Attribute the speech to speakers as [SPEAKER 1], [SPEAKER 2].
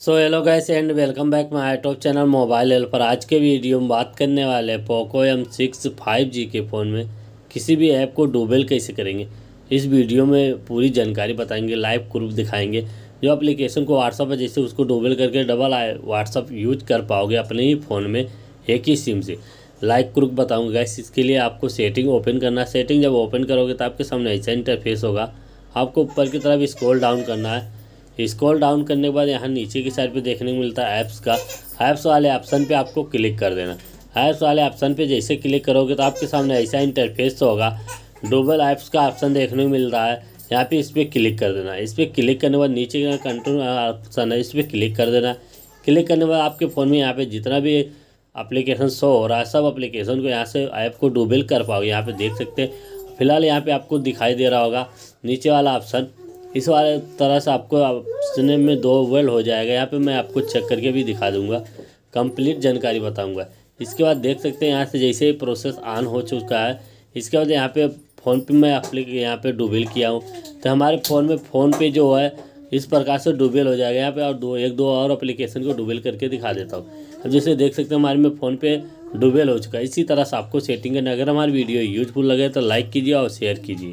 [SPEAKER 1] so hello guys and welcome back my iTop channel mobile help पर आज के video में बात करने वाले हैं Poco M six five G के फ़ोन में किसी भी ऐप को डोबेल कैसे करेंगे इस वीडियो में पूरी जानकारी बताएंगे लाइव प्रूफ दिखाएंगे जो एप्लीकेशन को व्हाट्सअप है जैसे उसको डोबेल करके डबल आए व्हाट्सअप यूज कर पाओगे अपने ही फ़ोन में एक ही सिम से लाइव क्रुक बताऊँगा गैस इसके लिए आपको सेटिंग ओपन करना सेटिंग जब ओपन करोगे तो आपके सामने ऐसा इंटरफेस होगा आपको ऊपर की तरफ स्क्रॉल डाउन करना है स्क्रॉल डाउन करने के बाद यहाँ नीचे की साइड पे देखने को मिलता है ऐप्स का ऐप्स वाले ऑप्शन पे आपको क्लिक कर देना ऐप्स वाले ऑप्शन पे जैसे क्लिक करोगे तो आपके सामने ऐसा इंटरफेस होगा डबल ऐप्स का ऑप्शन देखने को मिल रहा है यहाँ पे इस पर क्लिक कर देना इस पर क्लिक करने के बाद नीचे का कंट्रोल ऑप्शन है इस पर क्लिक कर देना क्लिक करने के बाद आपके फ़ोन में यहाँ पर जितना भी अप्लीकेशन शो हो रहा है सब अप्लीकेशन को यहाँ से ऐप को डूबेल कर पाओगे यहाँ पर देख सकते हैं फिलहाल यहाँ पर आपको दिखाई दे रहा होगा नीचे वाला ऑप्शन इस वाले तरह से आपको सुनने में दो वेल हो जाएगा यहाँ पे मैं आपको चेक करके भी दिखा दूंगा कंप्लीट जानकारी बताऊंगा इसके बाद देख सकते हैं यहाँ से जैसे ही प्रोसेस ऑन हो चुका है इसके बाद यहाँ पे फ़ोन पे मैं अप्लिक यहाँ पे डुबेल किया हूँ तो हमारे फ़ोन में फ़ोन पे जो है इस प्रकार से डुबेल हो जाएगा यहाँ पे और दो एक दो और अप्लीकेशन को डुबेल करके दिखा देता हूँ अब जैसे देख सकते हैं हमारे में फ़ोन पे डुबेल हो चुका है इसी तरह से आपको सेटिंग करना अगर हमारी वीडियो यूजफुल लगे तो लाइक कीजिए और शेयर कीजिए